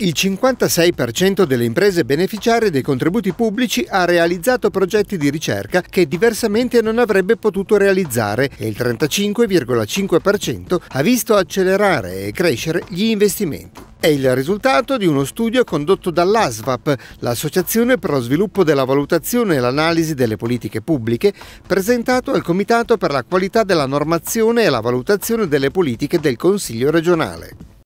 Il 56% delle imprese beneficiarie dei contributi pubblici ha realizzato progetti di ricerca che diversamente non avrebbe potuto realizzare e il 35,5% ha visto accelerare e crescere gli investimenti. È il risultato di uno studio condotto dall'ASVAP, l'Associazione per lo sviluppo della valutazione e l'analisi delle politiche pubbliche, presentato al Comitato per la qualità della normazione e la valutazione delle politiche del Consiglio regionale.